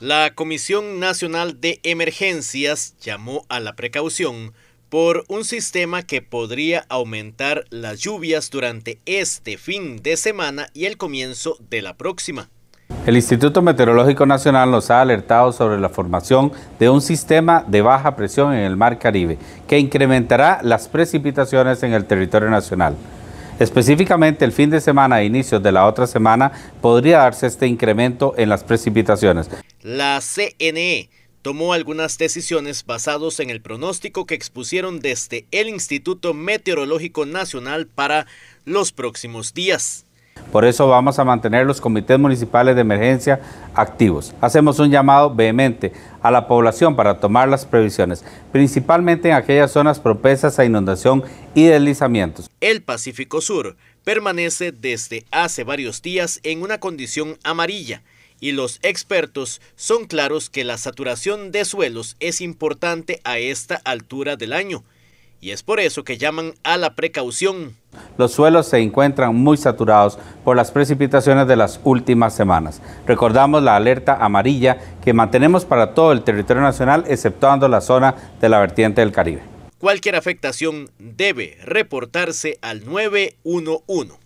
La Comisión Nacional de Emergencias llamó a la precaución por un sistema que podría aumentar las lluvias durante este fin de semana y el comienzo de la próxima. El Instituto Meteorológico Nacional nos ha alertado sobre la formación de un sistema de baja presión en el Mar Caribe, que incrementará las precipitaciones en el territorio nacional. Específicamente el fin de semana e inicios de la otra semana podría darse este incremento en las precipitaciones. La CNE tomó algunas decisiones basadas en el pronóstico que expusieron desde el Instituto Meteorológico Nacional para los próximos días. Por eso vamos a mantener los comités municipales de emergencia activos. Hacemos un llamado vehemente a la población para tomar las previsiones, principalmente en aquellas zonas propensas a inundación y deslizamientos. El Pacífico Sur permanece desde hace varios días en una condición amarilla y los expertos son claros que la saturación de suelos es importante a esta altura del año y es por eso que llaman a la precaución los suelos se encuentran muy saturados por las precipitaciones de las últimas semanas. Recordamos la alerta amarilla que mantenemos para todo el territorio nacional, exceptuando la zona de la vertiente del Caribe. Cualquier afectación debe reportarse al 911.